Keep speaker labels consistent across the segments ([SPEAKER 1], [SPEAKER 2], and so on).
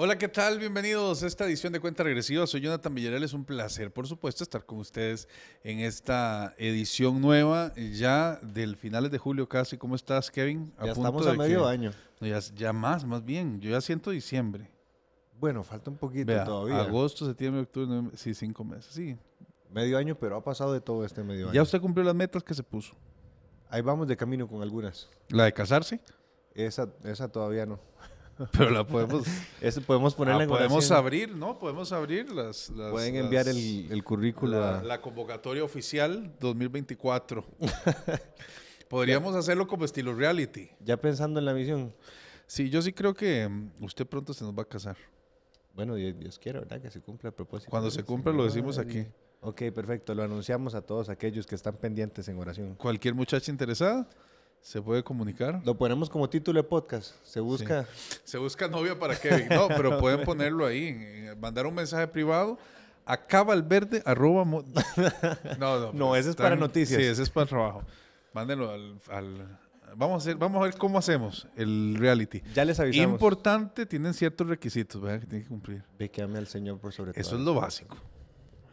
[SPEAKER 1] Hola, ¿qué tal? Bienvenidos a esta edición de Cuenta Regresiva. Soy Jonathan Villarreal. Es un placer, por supuesto, estar con ustedes en esta edición nueva ya del finales de julio casi. ¿Cómo estás, Kevin? ya estamos a medio año. Ya, más, más bien. Yo ya siento diciembre. Bueno, falta un poquito todavía. Agosto, septiembre, octubre, noviembre. Sí, cinco meses, sí. Medio año, pero ha pasado de todo este medio año. ¿Ya usted cumplió las metas que se puso? Ahí vamos de camino con algunas. ¿La de casarse? Esa,
[SPEAKER 2] esa todavía no. Pero la podemos. Eso podemos ponerla ah, Podemos abrir,
[SPEAKER 1] ¿no? Podemos abrir las. Pueden enviar el, el La, convocatoria oficial 2024. Podríamos hacerlo como estilo reality. Ya pensando en la misión. Sí, yo sí creo que mm, usted pronto se nos va a casar. Bueno, Dios, Dios quiera, ¿verdad?
[SPEAKER 2] Que se cumpla el propósito. Cuando se cumpla, lo decimos aquí. Ok, perfecto. Lo anunciamos a todos aquellos que están
[SPEAKER 1] pendientes en oración. ¿Cualquier muchacha interesada? se puede comunicar. Lo ponemos como título de podcast. Se busca. Se busca novia para Kevin. No, pero pueden ponerlo ahí. Mandar un mensaje privado a verde Arroba No, no. no pues, ese es para noticias. Sí, ese es para trabajo. Mándenlo al, Vamos a, vamos a ver cómo hacemos el reality. Ya les avisamos. Importante, tienen ciertos requisitos, Que tienen que cumplir. Ve que ame al Señor por sobre todo. Eso es lo básico.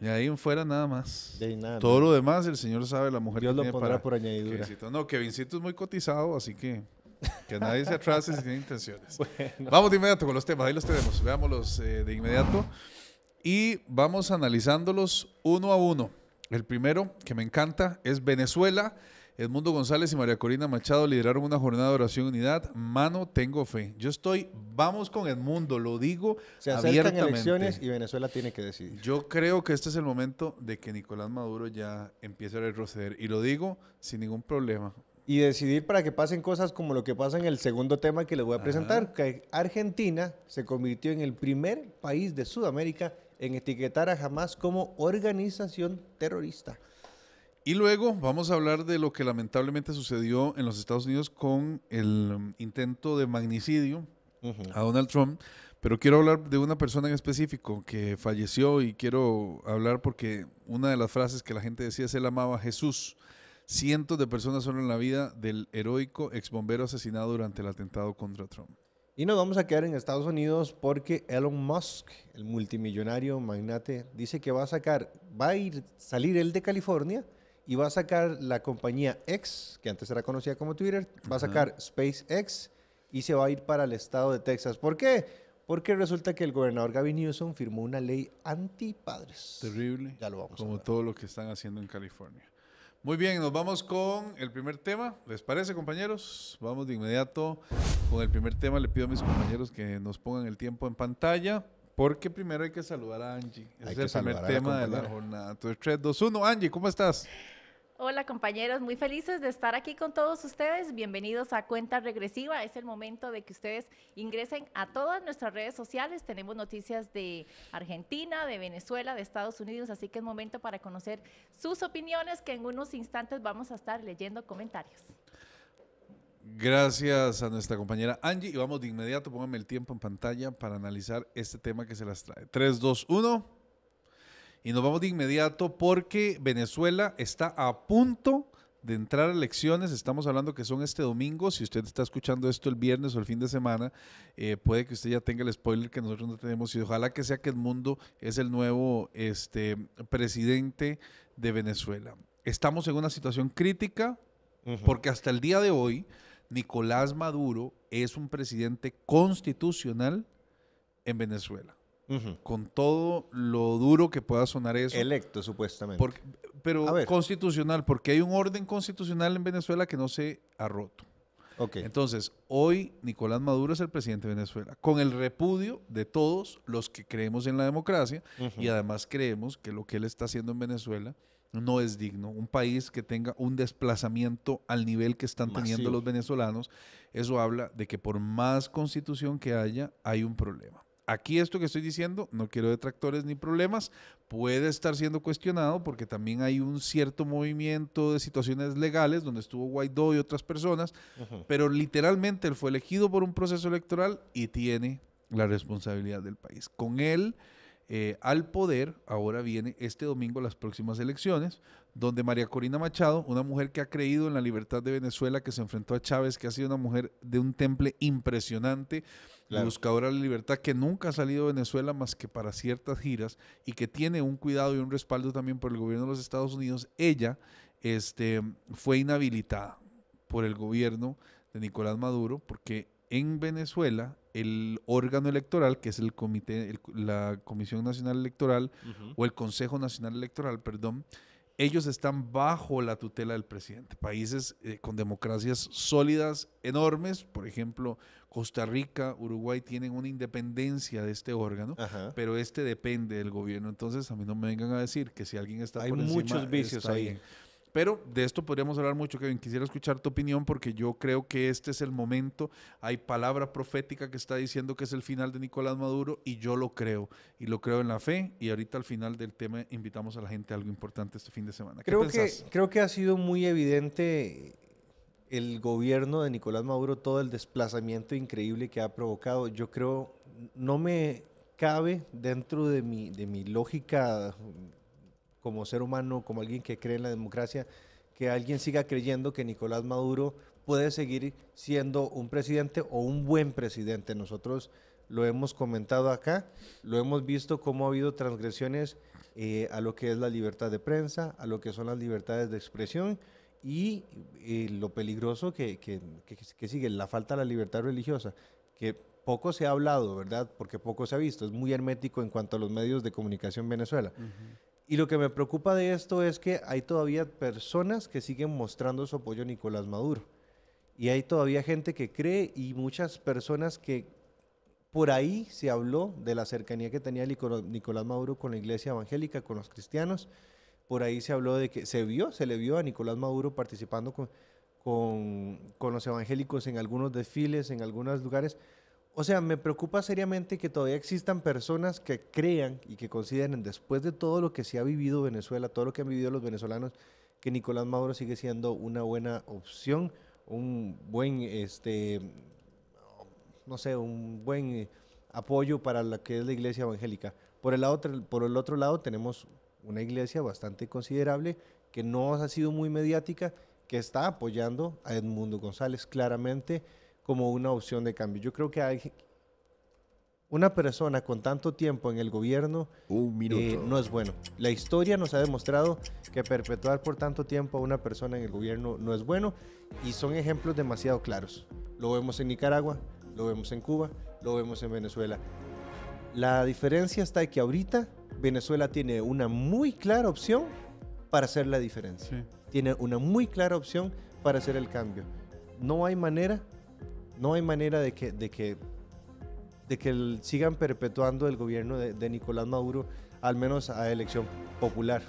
[SPEAKER 1] Y ahí fuera nada más. Todo lo demás el Señor sabe, la mujer Dios lo tiene para por añadidura. No, Kevincito es muy cotizado, así que que nadie se atrase sin intenciones. Vamos de inmediato con los temas, ahí los tenemos, veámoslos eh, de inmediato. Y vamos analizándolos uno a uno. El primero que me encanta es Venezuela. Edmundo González y María Corina Machado lideraron una jornada de oración unidad. Mano, tengo fe. Yo estoy, vamos con Edmundo, lo digo Se elecciones y Venezuela tiene que decidir. Yo creo que este es el momento de que Nicolás Maduro ya empiece a retroceder. Y lo digo sin ningún problema y decidir para que pasen cosas como lo que pasa en el segundo tema
[SPEAKER 2] que les voy a presentar, que Argentina se convirtió en el primer país de Sudamérica
[SPEAKER 1] en etiquetar
[SPEAKER 2] a Hamas como organización terrorista.
[SPEAKER 1] Y luego vamos a hablar de lo que lamentablemente sucedió en los Estados Unidos con el um, intento de magnicidio a Donald Trump. Pero quiero hablar de una persona en específico que falleció y quiero hablar porque una de las frases que la gente decía es él amaba a Jesús. Cientos de personas son en la vida del heroico ex bombero asesinado durante el atentado contra Trump. Y nos vamos a quedar en Estados Unidos porque Elon Musk, el multimillonario
[SPEAKER 2] magnate, dice que va a sacar, va a ir, salir él de California y va a sacar la compañía X, que antes era conocida como Twitter, va a sacar SpaceX y se va a ir para el estado de Texas. ¿Por qué? Porque resulta que el gobernador Gavin Newsom firmó una ley
[SPEAKER 1] anti padres Terrible. Ya lo vamos Como todo lo que están haciendo en California. Muy bien, nos vamos con el primer tema. ¿Les parece, compañeros? Vamos de inmediato con el primer tema. Le pido a mis compañeros que nos pongan el tiempo en pantalla. Porque primero hay que saludar a Angie. es el primer tema de la jornada. 3, 2, Angie, ¿cómo estás?
[SPEAKER 3] Hola compañeros, muy felices de estar aquí con todos ustedes. Bienvenidos a Cuenta Regresiva. Es el momento de que ustedes ingresen a todas nuestras redes sociales. Tenemos noticias de Argentina, de Venezuela, de Estados Unidos, así que es momento para conocer sus opiniones que en unos instantes vamos a estar leyendo comentarios.
[SPEAKER 1] Gracias a nuestra compañera Angie y vamos de inmediato, póngame el tiempo en pantalla para analizar este tema que se las trae. 3, 2, 1. Y nos vamos de inmediato porque Venezuela está a punto de entrar a elecciones. Estamos hablando que son este domingo. Si usted está escuchando esto el viernes o el fin de semana, eh, puede que usted ya tenga el spoiler que nosotros no tenemos. Y ojalá que sea que el mundo es el nuevo este, presidente de Venezuela. Estamos en una situación crítica porque hasta el día de hoy Nicolás Maduro es un presidente constitucional en Venezuela. Con todo lo duro que pueda sonar eso. Electo, supuestamente. pero constitucional, porque hay un orden constitucional en Venezuela que no se ha roto. Entonces, hoy Nicolás Maduro es el presidente de Venezuela, con el repudio de todos los que creemos en la democracia y además creemos que lo que él está haciendo en Venezuela no es digno. Un país que tenga un desplazamiento al nivel que están teniendo los venezolanos, eso habla de que por más constitución que haya, hay un problema aquí esto que estoy diciendo, no quiero detractores ni problemas, puede estar siendo cuestionado porque también hay un cierto movimiento de situaciones legales donde estuvo Guaidó y otras personas, pero literalmente él fue elegido por un proceso electoral y tiene la responsabilidad del país. Con él eh, al poder, ahora viene este domingo las próximas elecciones, donde María Corina Machado, una mujer que ha creído en la libertad de Venezuela, que se enfrentó a Chávez, que ha sido una mujer de un temple impresionante, buscadora de la libertad, que nunca ha salido de Venezuela más que para ciertas giras y que tiene un cuidado y un respaldo también por el gobierno de los Estados Unidos, ella este, fue inhabilitada por el gobierno de Nicolás Maduro porque en Venezuela el órgano electoral, que es el comité, la Comisión Nacional Electoral o el Consejo Nacional Electoral, perdón, ellos están bajo la tutela del presidente. Países eh, con democracias sólidas, enormes, por ejemplo, Costa Rica, Uruguay tienen una independencia de este órgano, pero este depende del gobierno. Entonces, a mí no me vengan a decir que si alguien está Hay muchos vicios ahí. Pero de esto podríamos hablar mucho, Kevin. Quisiera escuchar tu opinión porque yo creo que este es el momento. Hay palabra profética que está diciendo que es el final de Nicolás Maduro y yo lo creo. Y lo creo en la fe. Y ahorita al final del tema invitamos a la gente a algo importante este fin de semana. creo, que,
[SPEAKER 2] creo que ha sido muy evidente el gobierno de Nicolás Maduro, todo el desplazamiento increíble que ha provocado. Yo creo, no me cabe dentro de mi, de mi lógica como ser humano, como alguien que cree en la democracia, que alguien siga creyendo que Nicolás Maduro puede seguir siendo un presidente o un buen presidente. Nosotros lo hemos comentado acá, lo hemos visto cómo ha habido transgresiones eh, a lo que es la libertad de prensa, a lo que son las libertades de expresión y eh, lo peligroso que, sigue, la falta de la libertad religiosa, que poco se ha hablado, ¿verdad? Porque poco se ha visto, es muy hermético en cuanto a los medios de comunicación en Venezuela. Y lo que me preocupa de esto es que hay todavía personas que siguen mostrando su apoyo a Nicolás Maduro. Y hay todavía gente que cree y muchas personas que por ahí se habló de la cercanía que tenía Nicolás Maduro con la iglesia evangélica, con los cristianos. Por ahí se habló de que se vio, se le vio a Nicolás Maduro participando con, con los evangélicos en algunos desfiles, en algunos lugares. O sea, me preocupa seriamente que todavía existan personas que crean y que consideren, después de todo lo que se ha vivido Venezuela, todo lo que han vivido los venezolanos, que Nicolás Maduro sigue siendo una buena opción, un buen, este, no sé, un buen eh, apoyo para lo que es la iglesia evangélica. Por el, por el otro lado tenemos una iglesia bastante considerable que no ha sido muy mediática, que está apoyando a Edmundo González claramente como una opción de cambio. Yo creo que hay una persona con tanto tiempo en el gobierno
[SPEAKER 3] eh, no
[SPEAKER 2] es bueno. La historia nos ha demostrado que perpetuar por tanto tiempo a una persona en el gobierno no es bueno y son ejemplos demasiado claros. Lo vemos en Nicaragua, lo vemos en Cuba, lo vemos en Venezuela. La diferencia está en que ahorita Venezuela tiene una muy clara opción para hacer la diferencia. Tiene una muy clara opción para hacer el cambio. No hay manera no hay manera de que, de que, de que sigan perpetuando el gobierno de, Nicolás Maduro,
[SPEAKER 1] al menos a elección popular.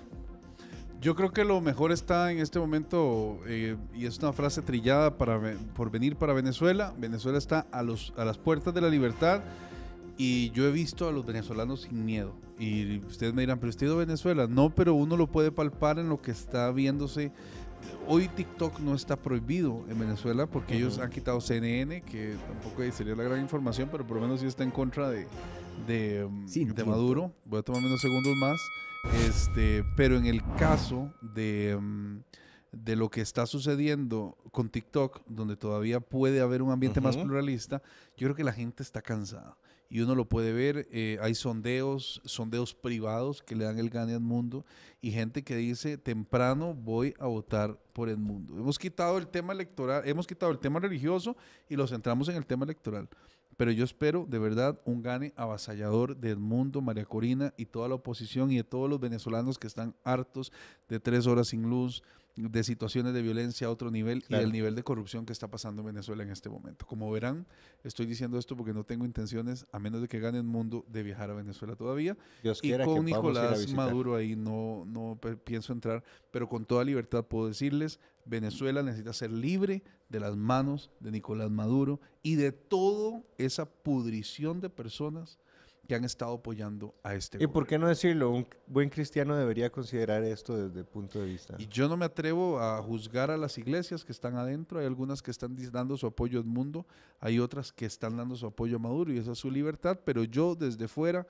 [SPEAKER 1] Yo creo que lo mejor está en este momento, eh, y es una frase trillada para, por venir para Venezuela, Venezuela está a, los, a las puertas de la libertad y yo he visto a los venezolanos sin miedo. Y ustedes me dirán, pero usted Venezuela. No, pero uno lo puede palpar en lo que está viéndose hoy TikTok no está prohibido en Venezuela porque ellos han quitado CNN, que tampoco sería la gran información, pero por lo menos sí está en contra de, mm, Maduro. Voy a tomar unos segundos más. Este, pero en el caso de, mm, de lo que está sucediendo con TikTok, donde todavía puede haber un ambiente más pluralista, yo creo que la gente está cansada y uno lo puede ver, eh, hay sondeos, sondeos privados que le dan el gane al mundo y gente que dice temprano voy a votar por el mundo. Hemos quitado el tema electoral, hemos quitado el tema religioso y lo centramos en el tema electoral. Pero yo espero de verdad un gane avasallador del mundo, María Corina y toda la oposición y de todos los venezolanos que están hartos de tres horas sin luz, de situaciones de violencia a otro nivel y el nivel de corrupción que está pasando en Venezuela en este momento. Como verán, estoy diciendo esto porque no tengo intenciones, a menos de que gane el mundo, de viajar a Venezuela todavía. Dios y con Nicolás Maduro ahí no, no pienso entrar, pero con toda libertad puedo decirles, Venezuela necesita ser libre de las manos de Nicolás Maduro y de toda esa pudrición de personas que han estado apoyando a este ¿Y por qué no decirlo? Un buen cristiano debería considerar esto desde el punto de vista. Y yo no me atrevo a juzgar a las iglesias que están adentro. Hay algunas que están dando su apoyo al mundo, hay otras que están dando su apoyo a Maduro y esa es su libertad, pero yo desde fuera,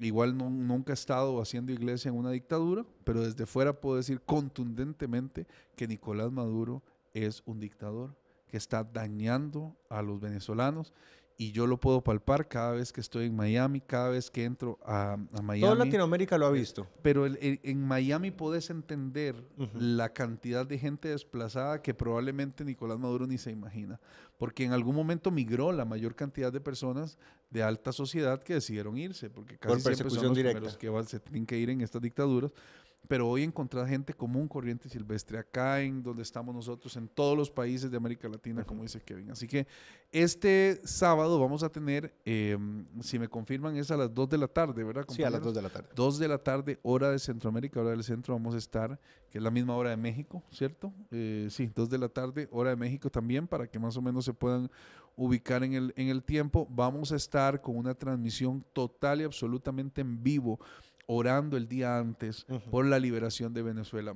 [SPEAKER 1] igual nunca he estado haciendo iglesia en una dictadura, pero desde fuera puedo decir contundentemente que Nicolás Maduro es un dictador que está dañando a los venezolanos y yo lo puedo palpar cada vez que estoy en Miami, cada vez que entro a, Miami. Toda Latinoamérica lo ha visto. Pero en Miami podés entender la cantidad de gente desplazada que probablemente Nicolás Maduro ni se imagina, porque en algún momento migró la mayor cantidad de personas de alta sociedad que decidieron irse, porque casi Por siempre son los primeros que se tienen que ir en estas dictaduras pero hoy encontrar gente común, corriente silvestre, acá en donde estamos nosotros, en todos los países de América Latina, como dice Kevin. Así que este sábado vamos a tener, em, si me confirman, es a las 2 de la tarde, ¿verdad? Sí, a las 2 de la tarde. 2 de la tarde, hora de Centroamérica, hora del centro, vamos a estar, que es la misma hora de México, ¿cierto? Eh, sí, 2 de la tarde, hora de México también, para que más o menos se puedan ubicar en el, en el tiempo. Vamos a estar con una transmisión total y absolutamente en vivo orando el día antes por la liberación de Venezuela,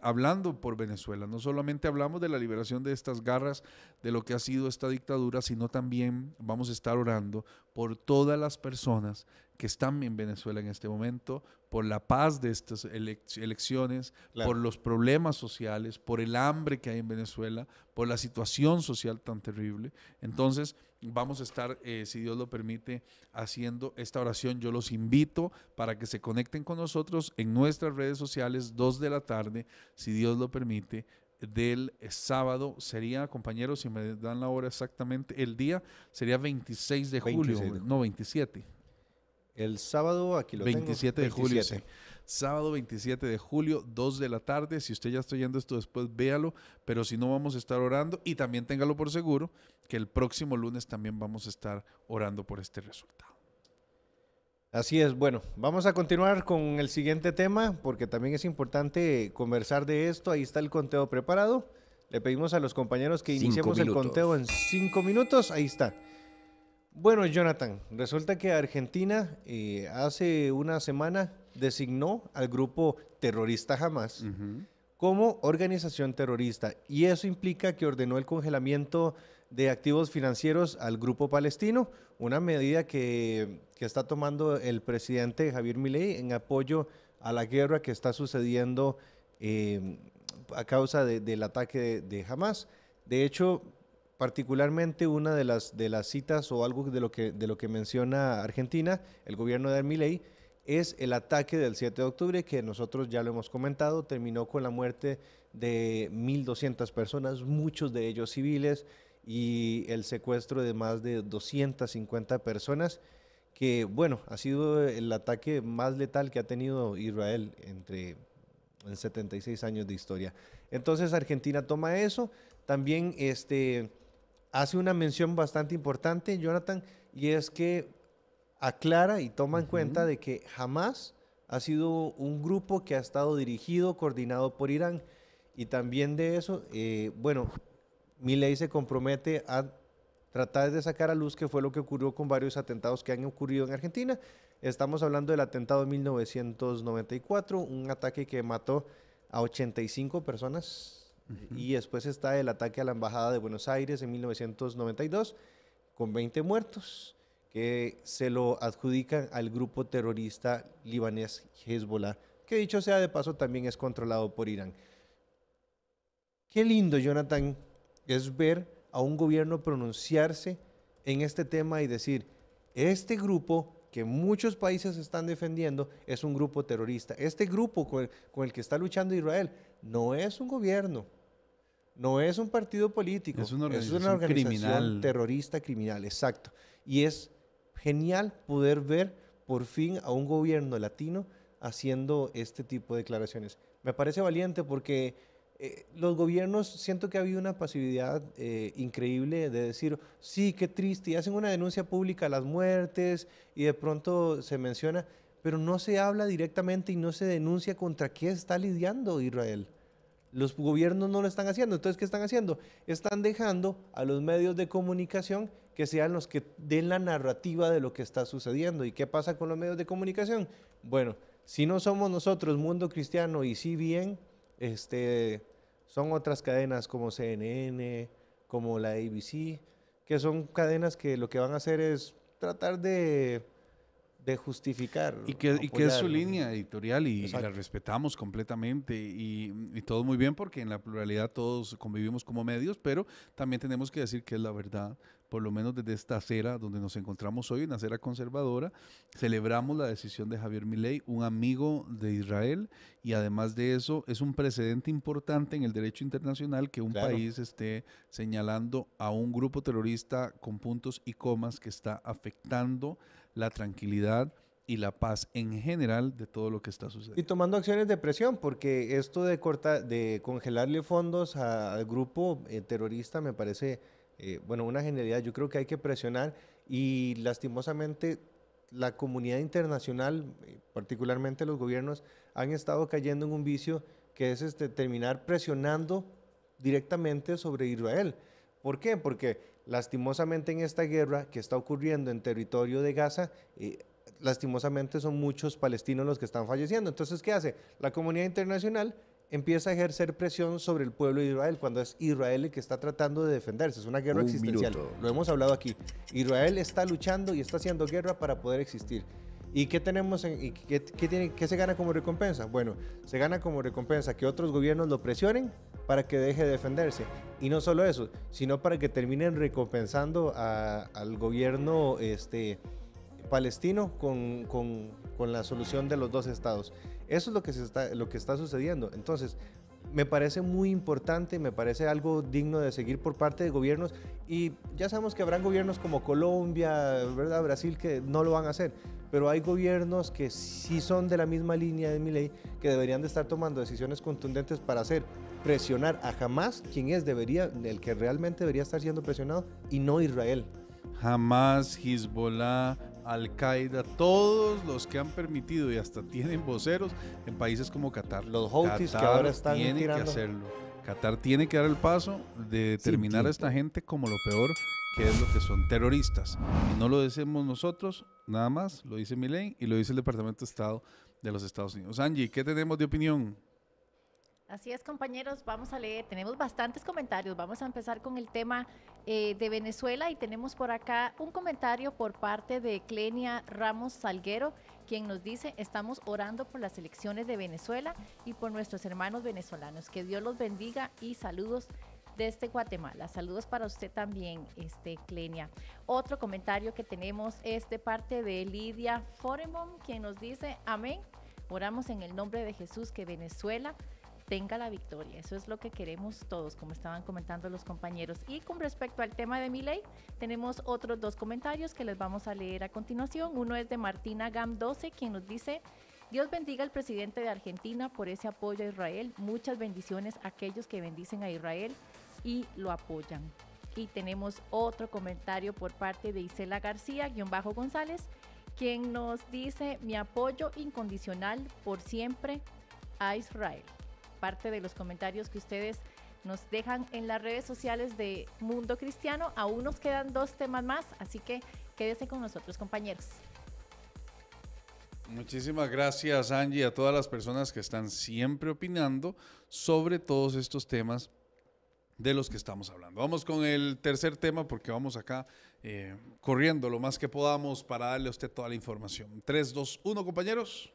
[SPEAKER 1] hablando por Venezuela. No solamente hablamos de la liberación de estas garras, de lo que ha sido esta dictadura, sino también vamos a estar orando por todas las personas que están en Venezuela en este momento, por la paz de estas elecciones, por los problemas sociales, por el hambre que hay en Venezuela, por la situación social tan terrible. Entonces, vamos a estar, eh, si Dios lo permite, haciendo esta oración. Yo los invito para que se conecten con nosotros en nuestras redes sociales, 2 de la tarde, si Dios lo permite del eh, sábado sería, compañeros, si me dan la hora exactamente, el día sería 26 de julio, 26 de julio. no 27. El sábado, aquí lo 27 de julio. Sábado 27 de julio, 2 de la tarde. Si usted ya está oyendo esto después, véalo. Pero si no, vamos a estar orando. Y también téngalo por seguro que el próximo lunes también vamos a estar orando por este resultado. Así es, bueno, vamos a
[SPEAKER 2] continuar con el siguiente tema porque también es importante conversar de esto. Ahí está el conteo preparado. Le pedimos a los compañeros que iniciemos el conteo en cinco minutos. Ahí está. Bueno, Jonathan, resulta que Argentina eh, hace una semana designó al grupo terrorista Hamas como organización terrorista y eso implica que ordenó el congelamiento de activos financieros al grupo palestino, una medida que, está tomando el presidente Javier Milei en apoyo a la guerra que está sucediendo eh, a causa del ataque de, de Hamas. De hecho, particularmente una de las, de las citas o algo de lo, que, de lo que menciona Argentina, el gobierno de Armiley, es el ataque del 7 de octubre, que nosotros ya lo hemos comentado, terminó con la muerte de 1.200 personas, muchos de ellos civiles, y el secuestro de más de 250 personas, que bueno, ha sido el ataque más letal que ha tenido Israel entre en 76 años de historia. Entonces Argentina toma eso, también este hace una mención bastante importante, Jonathan, y es que aclara y toma en cuenta de que jamás ha sido un grupo que ha estado dirigido, coordinado por Irán. Y también de eso, eh, bueno, ley se compromete a tratar de sacar a luz qué fue lo que ocurrió con varios atentados que han ocurrido en Argentina. Estamos hablando del atentado de 1994, un ataque que mató a 85 personas y después está el ataque a la Embajada de Buenos Aires en 1992, con 20 muertos, que se lo adjudican al grupo terrorista libanés Hezbollah, que dicho sea de paso también es controlado por Irán. Qué lindo, Jonathan, es ver a un gobierno pronunciarse en este tema y decir, este grupo que muchos países están defendiendo es un grupo terrorista. Este grupo con el, que está luchando Israel no es un gobierno, no es un partido político, es una organización, criminal. terrorista criminal, exacto. Y es genial poder ver por fin a un gobierno latino haciendo este tipo de declaraciones. Me parece valiente porque eh, los gobiernos, siento que ha habido una pasividad eh, increíble de decir, sí, qué triste, y hacen una denuncia pública a las muertes y de pronto se menciona, pero no se habla directamente y no se denuncia contra qué está lidiando Israel. Los gobiernos no lo están haciendo. Entonces, ¿qué están haciendo? Están dejando a los medios de comunicación que sean los que den la narrativa de lo que está sucediendo. ¿Y qué pasa con los medios de comunicación? Bueno, si no somos nosotros, Mundo Cristiano y si bien, este, son otras cadenas como CNN, como la ABC, que son cadenas que lo que van a hacer es tratar de de justificar. Y que, y que es su
[SPEAKER 1] línea editorial y, la respetamos completamente y, todo muy bien porque en la pluralidad todos convivimos como medios, pero también tenemos que decir que es la verdad, por lo menos desde esta acera donde nos encontramos hoy, una acera conservadora, celebramos la decisión de Javier Milei, un amigo de Israel y además de eso es un precedente importante en el derecho internacional que un país esté señalando a un grupo terrorista con puntos y comas que está afectando la tranquilidad y la paz en general de todo lo que está sucediendo.
[SPEAKER 2] Y tomando acciones de presión, porque esto de, corta de congelarle fondos al grupo eh, terrorista me parece, eh, bueno, una generalidad, Yo creo que hay que presionar y lastimosamente la comunidad internacional, eh, particularmente los gobiernos, han estado cayendo en un vicio que es este, terminar presionando directamente sobre Israel. ¿Por qué? Porque Lastimosamente en esta guerra que está ocurriendo en territorio de Gaza, eh, lastimosamente son muchos palestinos los que están falleciendo. Entonces, ¿qué hace? La comunidad internacional empieza a ejercer presión sobre el pueblo de Israel cuando es Israel el que está tratando de defenderse. Es una guerra existencial. Lo hemos hablado aquí. Israel está luchando y está haciendo guerra para poder existir. ¿Y qué tenemos y qué, qué se gana como recompensa? Bueno, se gana como recompensa que otros gobiernos lo presionen para que deje de defenderse. Y no solo eso, sino para que terminen recompensando al gobierno este, palestino con, la solución de los dos estados. Eso es lo que, se está, lo que está sucediendo. Entonces, me parece muy importante, me parece algo digno de seguir por parte de gobiernos y ya sabemos que habrán gobiernos como Colombia, ¿verdad? Brasil que no lo van a hacer, pero hay gobiernos que sí son de la misma línea de mi ley que deberían de estar tomando decisiones contundentes para hacer presionar a jamás quien es debería, el que realmente debería estar siendo presionado, y no Israel.
[SPEAKER 1] jamás Hezbollah, Al-Qaeda, todos los que han permitido y hasta tienen voceros en países como Qatar. Los Houthis que ahora están Qatar tirando. que hacerlo. Qatar tiene que dar el paso de terminar a esta gente como lo peor que es lo que son terroristas. Y no lo decimos nosotros, nada más, lo dice Milen y lo dice el Departamento de Estado de los Estados Unidos. Angie, ¿qué tenemos de opinión?
[SPEAKER 3] Así es, compañeros, vamos a leer, tenemos bastantes comentarios, vamos a empezar con el tema eh, de Venezuela y tenemos por acá un comentario por parte de Clenia Ramos Salguero, quien nos dice, estamos orando por las elecciones de Venezuela y por nuestros hermanos venezolanos, que Dios los bendiga y saludos desde Guatemala. Saludos para usted también, este, Clenia. Otro comentario que tenemos es de parte de Lidia Foremon, quien nos dice, amén. Oramos en el nombre de Jesús que Venezuela tenga la victoria. Eso es lo que queremos todos, como estaban comentando los compañeros. Y con respecto al tema de mi ley, tenemos otros dos comentarios que les vamos a leer a continuación. Uno es de Martina Gam 12, quien nos dice... Dios bendiga al presidente de Argentina por ese apoyo a Israel. Muchas bendiciones a aquellos que bendicen a Israel y lo apoyan. Y tenemos otro comentario por parte de Isela García, guión bajo González, quien nos dice mi apoyo incondicional por siempre a Israel parte de los comentarios que ustedes nos dejan en las redes sociales de Mundo Cristiano. Aún nos quedan dos temas más, así que quédese con nosotros, compañeros.
[SPEAKER 1] Muchísimas gracias, Angie, a todas las personas que están siempre opinando sobre todos estos temas de los que estamos hablando. Vamos con el tercer tema porque vamos acá eh, corriendo lo más que podamos para darle a usted toda la información. 3, 2, 1, compañeros.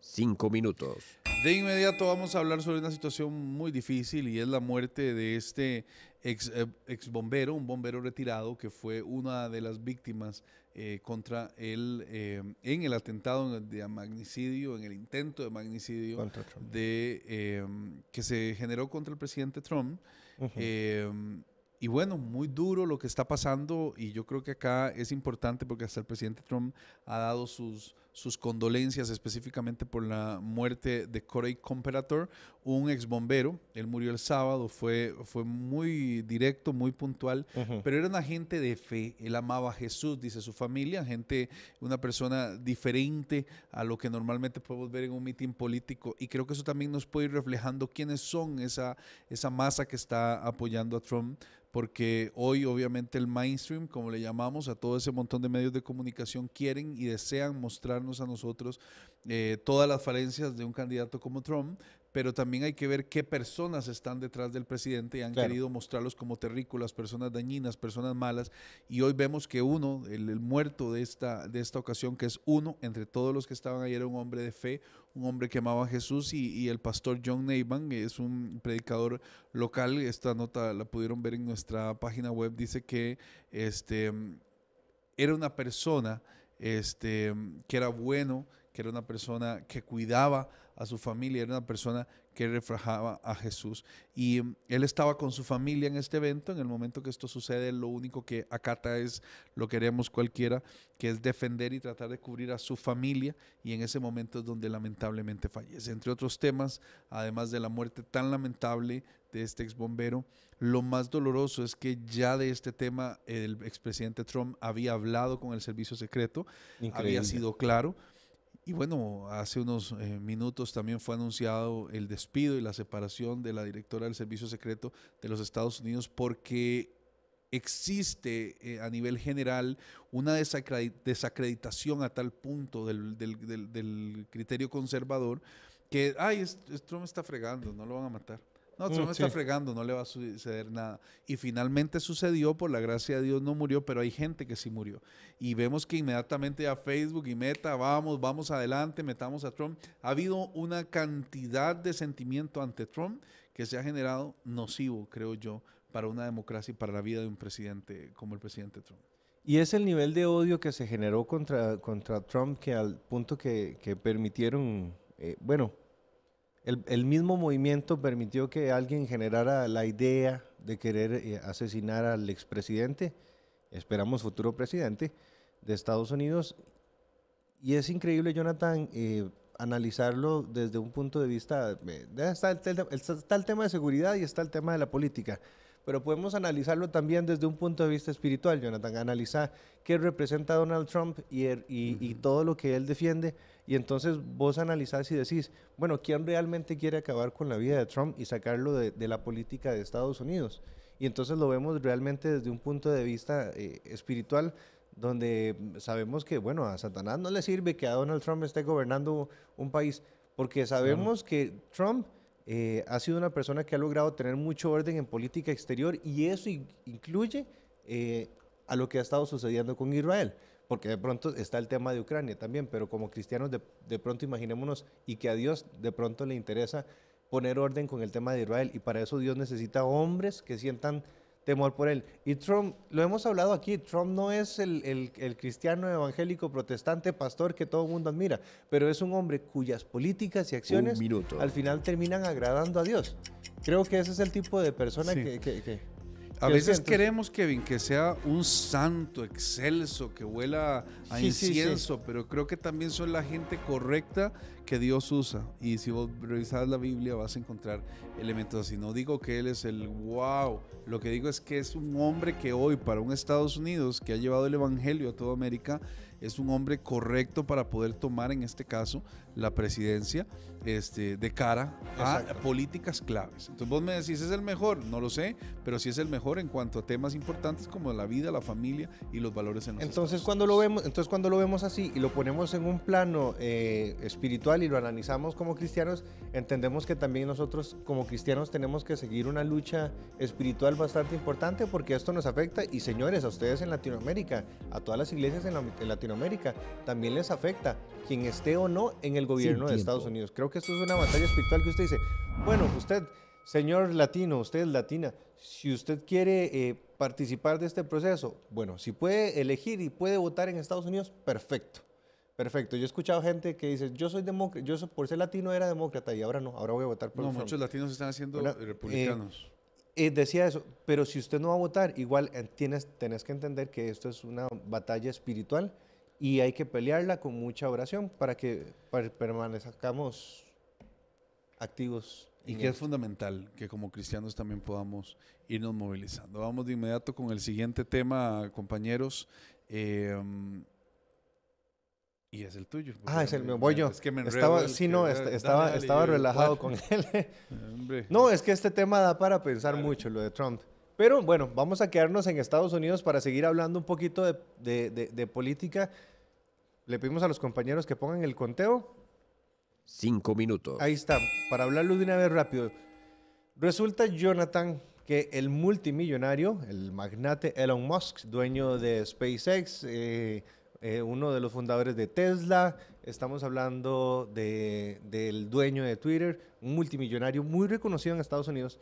[SPEAKER 1] Cinco minutos. De inmediato vamos a hablar sobre una situación muy difícil y es la muerte de este ex, eh, bombero, un bombero retirado que fue una de las víctimas eh, contra él eh, en el atentado de magnicidio, en el intento de magnicidio de, que se generó contra el presidente Trump. Y bueno, muy duro lo que está pasando y yo creo que acá es importante porque hasta el presidente Trump ha dado sus sus condolencias específicamente por la muerte de Corey Comperator, un ex bombero. Él murió el sábado, fue, fue muy directo, muy puntual, pero era una gente de fe. Él amaba a Jesús, dice su familia, gente, una persona diferente a lo que normalmente podemos ver en un mitin político. Y creo que eso también nos puede ir reflejando quiénes son esa, esa masa que está apoyando a Trump porque hoy obviamente el mainstream, como le llamamos, a todo ese montón de medios de comunicación quieren y desean mostrar a nosotros eh, todas las falencias de un candidato como Trump, pero también hay que ver qué personas están detrás del presidente y han querido mostrarlos como terrícolas, personas dañinas, personas malas. Y hoy vemos que uno, el, muerto de esta, de esta ocasión, que es uno entre todos los que estaban ayer, un hombre de fe, un hombre que amaba a Jesús y, el pastor John Neyman, es un predicador local. Esta nota la pudieron ver en nuestra página web. Dice que este, era una persona este, que era bueno, que era una persona que cuidaba a su familia, era una persona que refrajaba a Jesús. Y mm, él estaba con su familia en este evento. En el momento que esto sucede, lo único que acata es lo queremos cualquiera, que es defender y tratar de cubrir a su familia. Y en ese momento es donde lamentablemente fallece. Entre otros temas, además de la muerte tan lamentable de este ex bombero, lo más doloroso es que ya de este tema el expresidente Trump había hablado con el servicio secreto, había sido claro. Y bueno, hace unos eh, minutos también fue anunciado el despido y la separación de la directora del Servicio Secreto de los Estados Unidos porque existe eh, a nivel general una desacreditación a tal punto del, criterio conservador que, ay, me está fregando, no lo van a matar. No, mm, Trump está fregando, no le va a suceder nada. Y finalmente sucedió, por la gracia de Dios no murió, pero hay gente que sí murió. Y vemos que inmediatamente a Facebook y Meta, vamos, vamos adelante, metamos a Trump. Ha habido una cantidad de sentimiento ante Trump que se ha generado nocivo, creo yo, para una democracia y para la vida de un presidente como el presidente Trump. Y es el
[SPEAKER 2] nivel de odio que se generó contra, contra Trump que al punto que, permitieron, eh, bueno, el, mismo movimiento permitió que alguien generara la idea de querer eh, asesinar al expresidente, esperamos futuro presidente de Estados Unidos. Y es increíble, Jonathan, eh, analizarlo desde un punto de vista, eh, está el tema de seguridad y está el tema de la política pero podemos analizarlo también desde un punto de vista espiritual, Jonathan. Analiza qué representa Donald Trump y, er, y, todo lo que él defiende. Y entonces vos analizás y decís, bueno, ¿quién realmente quiere acabar con la vida de Trump y sacarlo de, la política de Estados Unidos? Y entonces lo vemos realmente desde un punto de vista eh, espiritual, donde sabemos que, bueno, a Satanás no le sirve que a Donald Trump esté gobernando un país, porque sabemos que Trump eh, ha sido una persona que ha logrado tener mucho orden en política exterior y eso incluye eh, a lo que ha estado sucediendo con Israel, porque de pronto está el tema de Ucrania también, pero como cristianos de, de pronto imaginémonos y que a Dios de pronto le interesa poner orden con el tema de Israel y para eso Dios necesita hombres que sientan temor por él. Y Trump, lo hemos hablado aquí, Trump no es el, cristiano evangélico, protestante, pastor que todo el mundo admira, pero es un hombre cuyas políticas y acciones al final terminan agradando a Dios. Creo que ese es el tipo de persona que, que... A veces queremos,
[SPEAKER 1] Kevin, que sea un santo excelso, que huela a incienso, pero creo que también son la gente correcta que Dios usa. Y si vos revisas la Biblia vas a encontrar elementos así. No digo que Él es el wow, lo que digo es que es un hombre que hoy para un Estados Unidos que ha llevado el Evangelio a toda América, es un hombre correcto para poder tomar en este caso la presidencia este, de cara a políticas claves. Entonces vos me decís, ¿es el mejor? No lo sé, pero sí es el mejor en cuanto a temas importantes como la vida, la familia y los valores en entonces, cuando lo vemos, entonces cuando lo vemos así y lo ponemos en un plano eh, espiritual y lo
[SPEAKER 2] analizamos como cristianos, entendemos que también nosotros como cristianos tenemos que seguir una lucha espiritual bastante importante porque esto nos afecta y señores, a ustedes en Latinoamérica, a todas las iglesias en Latinoamérica, también les afecta quien esté o no en el gobierno de Estados Unidos. Creo que esto es una batalla espiritual que usted dice, bueno, usted, señor latino, usted es latina, si usted quiere eh, participar de este proceso, bueno, si puede elegir y puede votar en Estados Unidos, perfecto. Perfecto. Yo he escuchado gente que dice, yo soy demócrata, yo por ser latino era demócrata y ahora no, ahora voy a votar por No, muchos
[SPEAKER 1] latinos están haciendo eh, republicanos.
[SPEAKER 2] Eh, decía eso, pero si usted no va a votar, igual tienes, tenés que entender que esto es una batalla espiritual y hay que pelearla con mucha oración para que permanezcamos
[SPEAKER 1] activos. Y que es fundamental que como cristianos también podamos irnos movilizando. Vamos de inmediato con el siguiente tema, compañeros. Em, y es el tuyo. Ah, es el mío. Voy yo. que estaba, sí, no, estaba, estaba, estaba relajado con él.
[SPEAKER 2] no, es que este tema da para pensar mucho, lo de Trump. Pero bueno, vamos a quedarnos en Estados Unidos para seguir hablando un poquito de, política. Le pedimos a los compañeros que pongan el conteo.
[SPEAKER 1] Cinco minutos.
[SPEAKER 2] Ahí está, para hablarlo de una vez rápido. Resulta, Jonathan, que el multimillonario, el magnate Elon Musk, dueño de SpaceX, eh, eh, uno de los fundadores de Tesla, estamos hablando de, del dueño de Twitter, un multimillonario muy reconocido en Estados Unidos,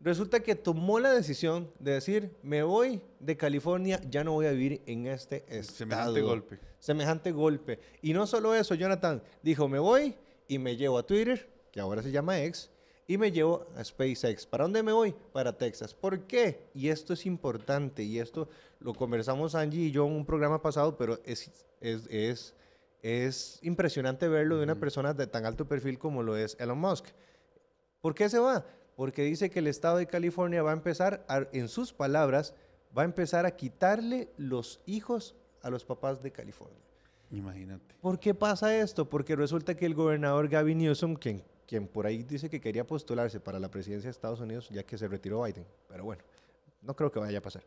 [SPEAKER 2] Resulta que tomó la decisión de decir, me voy de California, ya no voy a vivir en este estado. Semejante golpe. Semejante golpe. Y no solo eso, Jonathan dijo, me voy y me llevo a Twitter, que ahora se llama X, y me llevo a SpaceX. ¿Para dónde me voy? Para Texas. ¿Por qué? Y esto es importante, y esto lo conversamos Angie y yo en un programa pasado, pero es, es, es, es impresionante verlo de una persona de tan alto perfil como lo es Elon Musk. ¿Por qué se va? porque dice que el estado de California va a empezar, en sus palabras, va a empezar a quitarle los hijos a los papás de California.
[SPEAKER 1] Imagínate.
[SPEAKER 2] ¿Por qué pasa esto? Porque resulta que el gobernador Gavin Newsom, quien, quien por ahí dice que quería postularse para la presidencia de Estados Unidos, ya que se retiró Biden, pero bueno, no creo que vaya a pasar.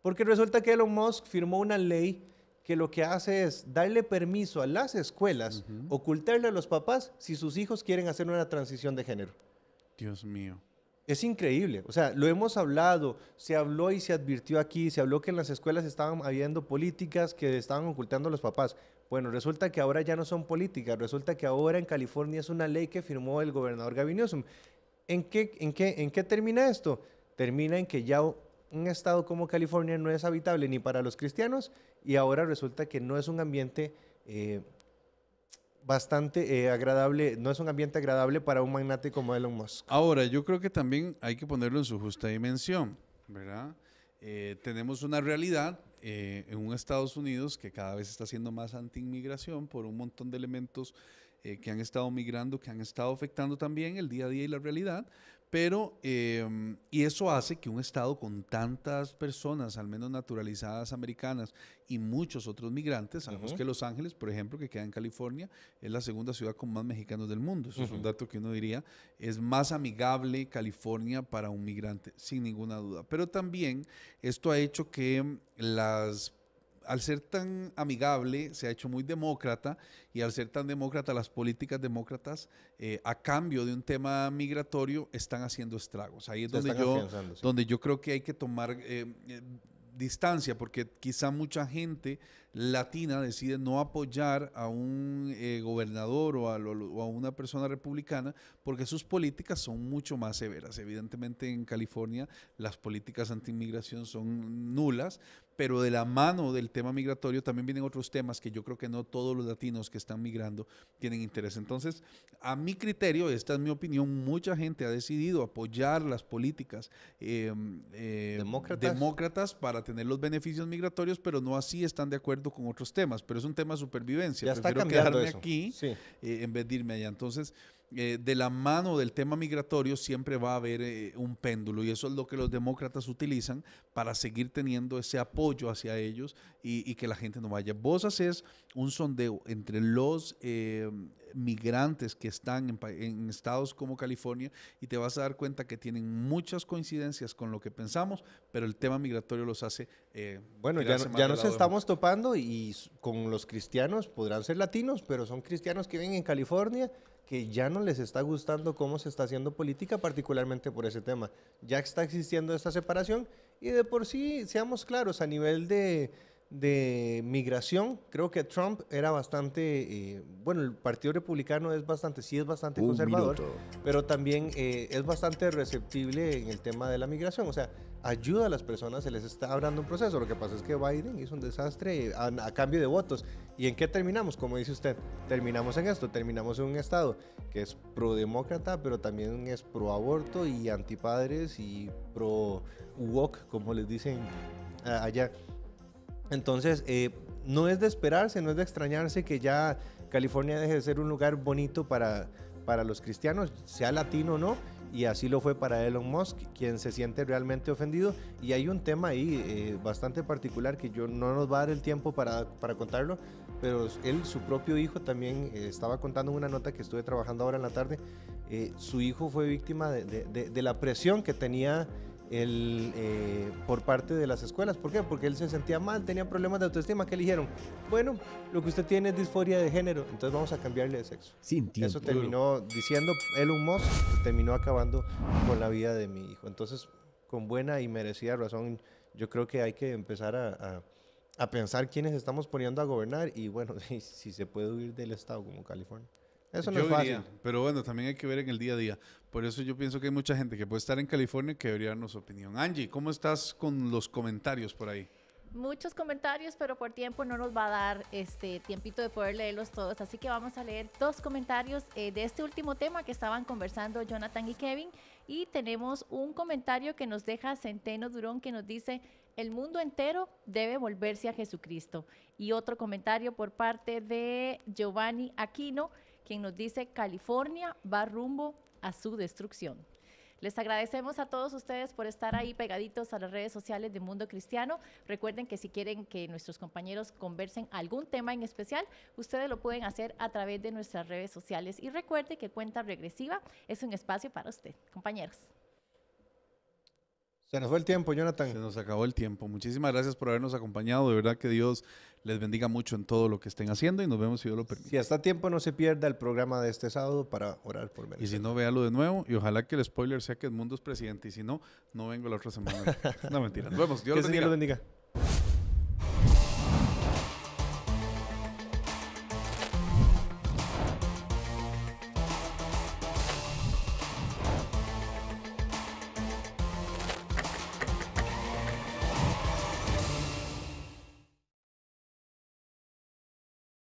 [SPEAKER 2] Porque resulta que Elon Musk firmó una ley que lo que hace es darle permiso a las escuelas, ocultarle a los papás si sus hijos quieren hacer una transición de género. Dios mío. Es increíble, o sea, lo hemos hablado, se habló y se advirtió aquí, se habló que en las escuelas estaban habiendo políticas que estaban ocultando a los papás. Bueno, resulta que ahora ya no son políticas, resulta que ahora en California es una ley que firmó el gobernador Gavin Newsom. ¿En qué, termina esto? Termina en que ya un estado como California no es habitable ni para los cristianos y ahora resulta que no es un ambiente... Eh, bastante eh, agradable, no es un ambiente agradable para un magnate como Elon Musk.
[SPEAKER 1] Ahora, yo creo que también hay que ponerlo en su justa dimensión, ¿verdad? Eh, tenemos una realidad eh, en un Estados Unidos que cada vez está siendo más anti-inmigración por un montón de elementos que han estado migrando, que han estado afectando también el día a día y la realidad, pero, em, y eso hace que un Estado con tantas personas, al menos naturalizadas americanas, y muchos otros migrantes, sabemos que Los Ángeles, por ejemplo, que queda en California, es la segunda ciudad con más mexicanos del mundo. Eso es un dato que uno diría, es más amigable California para un migrante, sin ninguna duda. Pero también esto ha hecho que em, las al ser tan amigable, se ha hecho muy demócrata y al ser tan demócrata, las políticas demócratas, eh, a cambio de un tema migratorio, están haciendo estragos. Ahí es donde yo, donde yo creo que hay que tomar... Eh, eh, distancia, porque quizá mucha gente latina decide no apoyar a un gobernador o a, una persona republicana porque sus políticas son mucho más severas. Evidentemente en California las políticas anti-inmigración son nulas, pero de la mano del tema migratorio también vienen otros temas que yo creo que no todos los latinos que están migrando tienen interés. Entonces, a mi criterio, esta es mi opinión, mucha gente ha decidido apoyar las políticas em, em, ¿Demócratas? para tener los beneficios migratorios, pero no así están de acuerdo con otros temas, pero es un tema de supervivencia. Ya está quedarme aquí eh, en vez de irme allá. Entonces, eh, de la mano del tema migratorio siempre va a haber eh, un péndulo y eso es lo que los demócratas utilizan para seguir teniendo ese apoyo hacia ellos y, que la gente no vaya. Vos haces un sondeo entre los eh, migrantes que están en, estados como California y te vas a dar cuenta que tienen muchas coincidencias con lo que pensamos, pero el tema migratorio los hace... bueno, ya, ya nos estamos topando
[SPEAKER 2] y con los cristianos, podrán ser latinos, pero son cristianos que viven en California que ya no les está gustando cómo se está haciendo política, particularmente por ese tema. Ya está existiendo esta separación y de por sí, seamos claros, a nivel de, de migración, creo que Trump era bastante, eh, bueno, el Partido Republicano es bastante, sí es bastante conservador, pero también eh, es bastante receptible en el tema de la migración. O sea, ayuda a las personas, se les está hablando un proceso. Lo que pasa es que Biden hizo un desastre eh, a, cambio de votos. ¿Y en qué terminamos? Como dice usted, terminamos en esto, terminamos en un Estado que es pro-demócrata, pero también es pro-aborto y antipadres y pro-UOC, como les dicen eh, allá. Entonces, eh, no es de esperarse, no es de extrañarse que ya California deje de ser un lugar bonito para, para los cristianos, sea latino o no y así lo fue para Elon Musk, quien se siente realmente ofendido. Y hay un tema ahí eh, bastante particular que yo no nos va a dar el tiempo para, para contarlo, pero él, su propio hijo también eh, estaba contando una nota que estuve trabajando ahora en la tarde. Eh, su hijo fue víctima de la presión que tenía el, eh, por parte de las escuelas. ¿Por qué? Porque él se sentía mal, tenía problemas de autoestima. que le dijeron? Bueno, lo que usted tiene es disforia de género, entonces vamos a cambiarle de sexo. Sin Eso terminó diciendo un Musk, terminó acabando con la vida de mi hijo. Entonces, con buena y merecida razón, yo creo que hay que empezar a, a pensar quiénes estamos
[SPEAKER 1] poniendo a gobernar
[SPEAKER 2] y bueno, si,
[SPEAKER 1] se puede huir del Estado como California. Eso no es fácil. Diría, pero bueno, también hay que ver en el día a día. Por eso yo pienso que hay mucha gente que puede estar en California que debería darnos opinión. Angie, ¿cómo estás con los comentarios por ahí?
[SPEAKER 3] Muchos comentarios, pero por tiempo no nos va a dar este tiempito de poder leerlos todos. Así que vamos a leer dos comentarios eh, de este último tema que estaban conversando Jonathan y Kevin. Y tenemos un comentario que nos deja Centeno Durón que nos dice, el mundo entero debe volverse a Jesucristo. Y otro comentario por parte de Giovanni Aquino quien nos dice California va rumbo a su destrucción. Les agradecemos a todos ustedes por estar ahí pegaditos a las redes sociales de Mundo Cristiano. Recuerden que si quieren que nuestros compañeros conversen algún tema en especial, ustedes lo pueden hacer a través de nuestras redes sociales. Y recuerde que Cuenta Regresiva es un espacio para usted. Compañeros.
[SPEAKER 1] Se nos fue el tiempo, Jonathan. Se nos acabó el tiempo. Muchísimas gracias por habernos acompañado. De verdad que Dios les bendiga mucho en todo lo que estén haciendo y nos vemos si Dios lo permite.
[SPEAKER 2] Si hasta tiempo no se pierda el programa de este sábado para orar por Venezuela.
[SPEAKER 1] Y si no, véalo de nuevo y ojalá que el spoiler sea que el mundo es presidente y si no, no vengo la otra semana. no, mentira. Nos vemos. Dios Dios los bendiga.